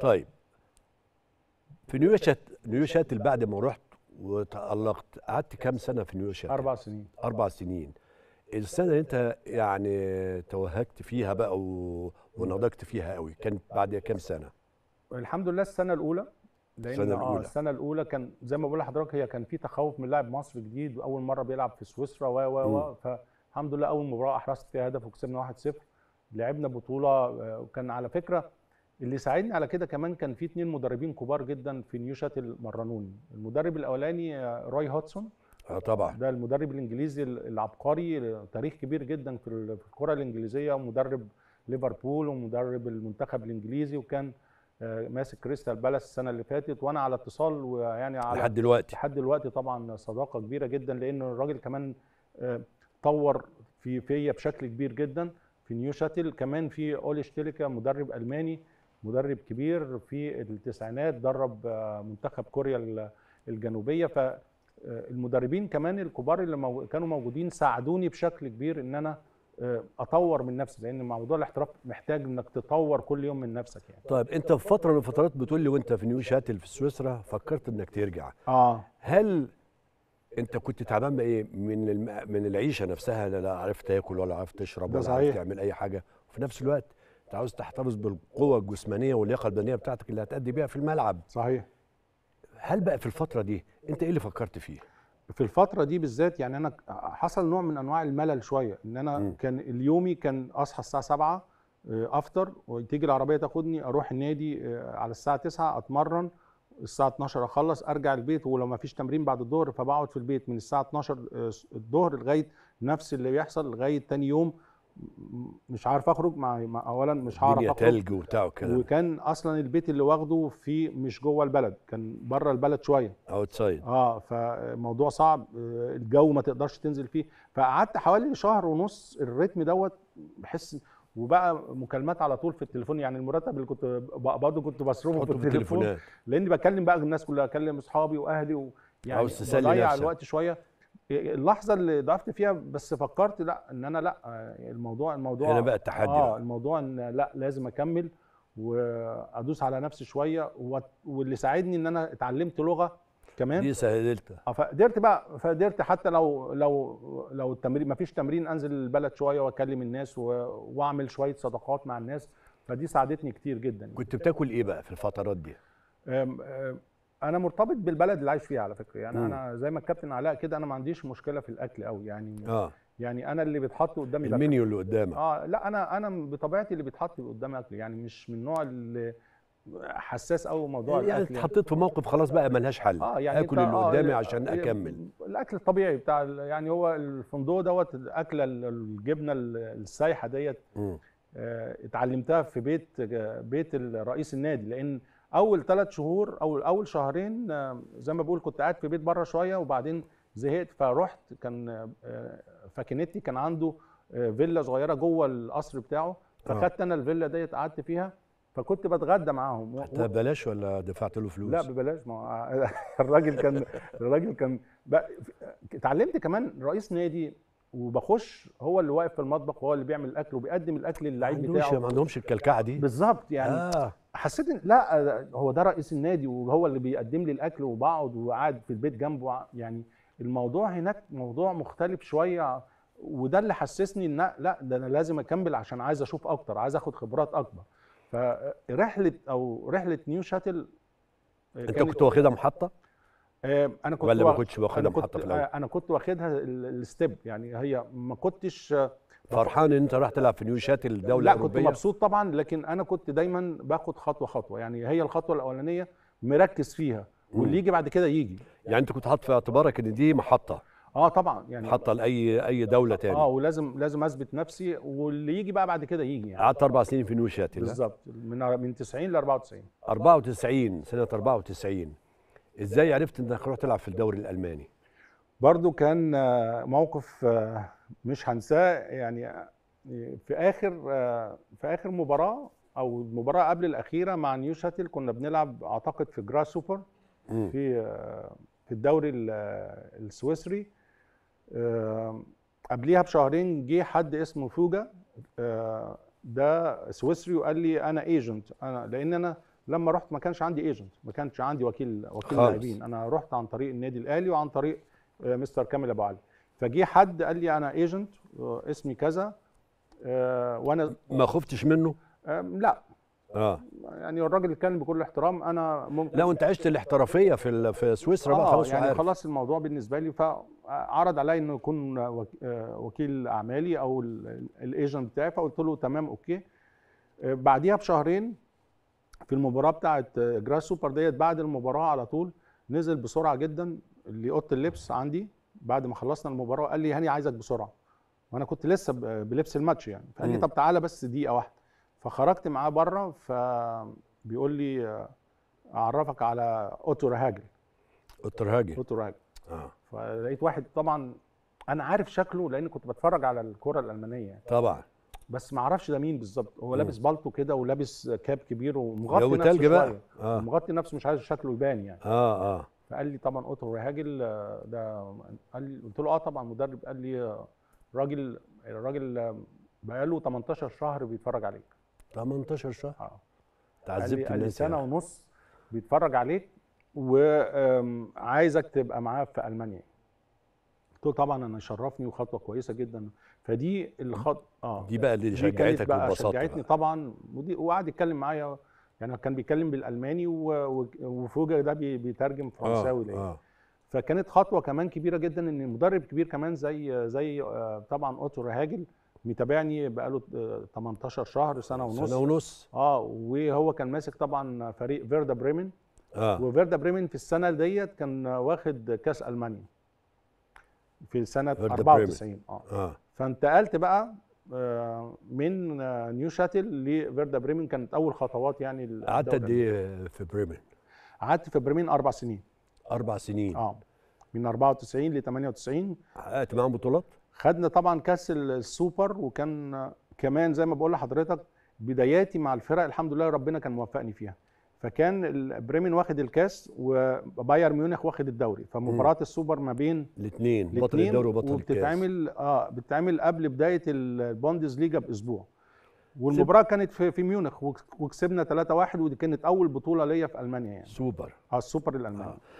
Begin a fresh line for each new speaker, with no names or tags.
طيب في نيوشات نيوشات بعد ما رحت وتألقت قعدت كام سنة في نيوشات؟ أربع سنين أربع سنين السنة اللي أنت يعني توهجت فيها بقى و... ونضجت فيها قوي كانت بعد كام سنة؟
الحمد لله السنة الأولى لأن السنة آه، الأولى آه السنة الأولى كان زي ما بقول لحضرتك هي كان في تخوف من لاعب مصري جديد وأول مرة بيلعب في سويسرا و و و فالحمد لله أول مباراة أحرزت فيها هدف وكسبنا 1-0 لعبنا بطولة آه، وكان على فكرة اللي ساعدني على كده كمان كان في اتنين مدربين كبار جدا في نيو شاتل مرنوني المدرب الاولاني راي هاتسون اه طبعا ده المدرب الانجليزي العبقري تاريخ كبير جدا في الكره الانجليزيه ومدرب ليفربول ومدرب المنتخب الانجليزي وكان آه، ماسك كريستال بالاس السنه اللي فاتت وانا على اتصال ويعني على لحد دلوقتي لحد دلوقتي طبعا صداقه كبيره جدا لان الراجل كمان آه، طور في فيا بشكل كبير جدا في نيو شاتل كمان في اولي شتيليكا مدرب الماني مدرب كبير في التسعينات درب آه، منتخب كوريا الجنوبيه فالمدربين آه، كمان الكبار اللي كانوا موجودين ساعدوني بشكل كبير ان انا آه، اطور من نفسي لان موضوع الاحتراف محتاج انك تطور كل يوم من نفسك يعني
طيب انت في فتره من الفترات بتقول لي وانت في نيو شاتل في سويسرا فكرت انك ترجع اه هل انت كنت تعبان بايه من الم... من العيشه نفسها لا عرفت تاكل ولا عرفت تشرب ولا عرفت تعمل اي حاجه وفي نفس الوقت انت عاوز تحتفظ بالقوه الجسمانيه واللياقه البدنيه بتاعتك اللي هتأدي بيها في الملعب صحيح هل بقى في الفتره دي انت ايه اللي فكرت
فيه في الفترة دي بالذات يعني أنا حصل نوع من أنواع الملل شوية إن أنا م. كان اليومي كان أصحى الساعة 7 آه، أفطر وتيجي العربية تاخدني أروح النادي آه، على الساعة 9 أتمرن الساعة 12 أخلص أرجع البيت ولو ما فيش تمرين بعد الظهر فبقعد في البيت من الساعة 12 آه، الظهر لغاية نفس اللي بيحصل لغاية تاني يوم مش عارف اخرج مع اولا مش هعرف اخرج تلج وبتاع وكده وكان اصلا البيت اللي واخده في مش جوه البلد كان بره البلد شويه اوتسايد اه فموضوع صعب آه، الجو ما تقدرش تنزل فيه فقعدت حوالي شهر ونص الريتم دوت بحس وبقى مكالمات على طول في التليفون يعني المرتب اللي كنت برضه كنت بصرفه في التليفون لاني بكلم بقى الناس كلها اكلم اصحابي واهلي ويعني عاوز يعني تسلي نفسك الوقت شويه اللحظه اللي ضعفت فيها بس فكرت لا ان انا لا الموضوع الموضوع هنا بقى التحدي اه الموضوع ان لا لازم اكمل وادوس على نفسي شويه واللي ساعدني ان انا اتعلمت لغه كمان دي
سهلت آه،
فقدرت بقى فقدرت حتى لو لو لو التمرين مفيش تمرين انزل البلد شويه واكلم الناس واعمل شويه صداقات مع الناس فدي ساعدتني كتير جدا كنت بتاكل
ايه بقى في الفترات دي؟
انا مرتبط بالبلد اللي عايش فيها على فكره يعني مم. انا زي ما الكابتن علاء كده انا ما عنديش مشكله في الاكل قوي يعني آه. يعني انا اللي بيتحط قدامي المنيو اللي قدامك اه لا انا انا بطبيعتي اللي بيتحط قدامي اكل يعني مش من النوع اللي حساس قوي موضوع يعني الاكل اتحطيت
في موقف خلاص بقى ملهاش حل آه يعني اكل اللي آه قدامي آه، عشان آه، اكمل
الاكل الطبيعي بتاع يعني هو الفندق دوت الاكله الجبنه السايحه ديت آه، اتعلمتها في بيت بيت رئيس النادي لان اول ثلاث شهور او اول شهرين آه، زي ما بقول كنت قاعد في بيت بره شويه وبعدين زهقت فرحت كان آه، فاكينيتي كان عنده آه، فيلا صغيره جوه القصر بتاعه فخدت انا الفيلا ديت قعدت فيها فكنت بتغدى معاهم حتى ببلاش
ولا دفعت له فلوس؟ لا
ببلاش ما
الراجل كان الراجل كان
اتعلمت كمان رئيس نادي وبخش هو اللي واقف في المطبخ وهو اللي بيعمل الاكل وبيقدم الاكل للعيب بتاعه ما
عندهمش الكلكعه دي بالظبط يعني آه.
حسيت ان لا هو ده رئيس النادي وهو اللي بيقدم لي الاكل وبقعد وقاعد في البيت جنبه يعني الموضوع هناك موضوع مختلف شويه وده اللي حسسني ان لا ده انا لازم اكمل عشان عايز اشوف اكتر عايز اخد خبرات اكبر فرحله او رحله نيو شاتل
انت كنت واخدها محطه
آه، انا كنت ولا ما كنتش واخدها محطه في الاول آه، انا كنت واخدها الستيب يعني هي ما كنتش آه، فرحان
ان انت راح تلعب في نيوشات الدوله لا الأوروبية. كنت مبسوط
طبعا لكن انا كنت دايما باخد خطوه خطوه يعني هي الخطوه الاولانيه
مركز فيها واللي يجي بعد كده يجي يعني انت كنت حاطط في اعتبارك ان دي محطه
اه طبعا يعني محطه
لاي اي دوله ثانيه اه
ولازم لازم اثبت نفسي
واللي يجي بقى بعد كده يجي يعني قعدت اربع سنين في نيوشاتل بالظبط
من من 90 ل 94
94 سنه 94 ازاي عرفت انك رحت تلعب في الدوري الالماني برضو كان آه، موقف آه، مش هنساه يعني آه،
في اخر في اخر مباراه او المباراه قبل الاخيره مع نيو شاتل كنا بنلعب اعتقد في جراس سوبر في في الدوري السويسري قبليها بشهرين جه حد اسمه فوجا ده سويسري وقال لي انا ايجنت انا لان انا لما رحت ما كانش عندي ايجنت ما كانش عندي وكيل وكيل لاعبين انا رحت عن طريق النادي الاهلي وعن طريق آه، مستر كامل ابو علي فجه حد قال لي انا ايجنت آه، اسمي كذا آه، وانا
ما خفتش منه لا اه
يعني الراجل اتكلم بكل احترام انا ممكن لا وانت
عشت الاحترافيه في في سويسرا آه بقى خلاص يعني عارف.
خلاص الموضوع بالنسبه لي فعرض عليا انه يكون وكيل اعمالي او الايجنت بتاعي فقلت له تمام اوكي بعديها بشهرين في المباراه بتاعه جراس سوبر ديت بعد المباراه على طول نزل بسرعه جدا اللي اوضه اللبس عندي بعد ما خلصنا المباراه وقال لي هاني عايزك بسرعه وانا كنت لسه بلبس الماتش يعني فقال لي طب تعالى بس دقيقه واحده فخرجت معاه بره فبيقول لي اعرفك على اوتو رهاجل اوتو رهاجل اوتو رهاجل اه فلقيت واحد طبعا انا عارف شكله لان كنت بتفرج على الكره الالمانيه يعني. طبعا بس ما اعرفش ده مين بالظبط هو لابس بالطو كده ولابس كاب كبير ومغطي نفسه بقى. آه. مغطي نفسه مش عايز شكله يبان يعني
اه اه
فقال لي طبعا اوتو راجل آه، ده قال قلت له اه طبعا مدرب قال لي آه، راجل الراجل بقى له 18 شهر بيتفرج عليك 18 شهر اه
تعذبت لي سنه
يعني. ونص بيتفرج عليك وعايزك تبقى معاه في المانيا قلت له طبعا انا شرفني وخطوه كويسه جدا فدي الخط اه دي بقى اللي شجعتك ببساطه شجعتني بقى. طبعا وقعد يتكلم معايا يعني كان بيتكلم بالالماني وفوجا ده بيترجم فرنساوي آه. آه. فكانت خطوه كمان كبيره جدا ان مدرب كبير كمان زي زي آه، طبعا اوتو رهاجل متابعني بقاله 18 آه، شهر سنه ونص سنه ونص اه وهو كان ماسك طبعا فريق فيردا بريمن آه. وفيردا بريمن في السنه ديت كان واخد كاس المانيا في سنه 94 اه, آه. فانتقلت بقى آه، من نيو شاتل لفيردا بريمن كانت اول خطوات يعني قعدت قد ايه في بريمن؟ قعدت في بريمن اربع سنين اربع سنين اه من 94 ل 98 حققت معاهم بطولات؟ خدنا طبعا كاس السوبر وكان كمان زي ما بقول لحضرتك بداياتي مع الفرق الحمد لله ربنا كان موفقني فيها فكان بريمن واخد الكاس وباير ميونخ واخد الدوري فمباراه السوبر ما بين
الاثنين بطل الدوري وبطل الكاس وبتتعمل
اه بتتعمل قبل بدايه البوندز ليجا باسبوع والمباراه كانت في, في ميونخ وكسبنا 3-1 ودي كانت اول بطوله ليا في المانيا يعني سوبر اه السوبر الالماني آه.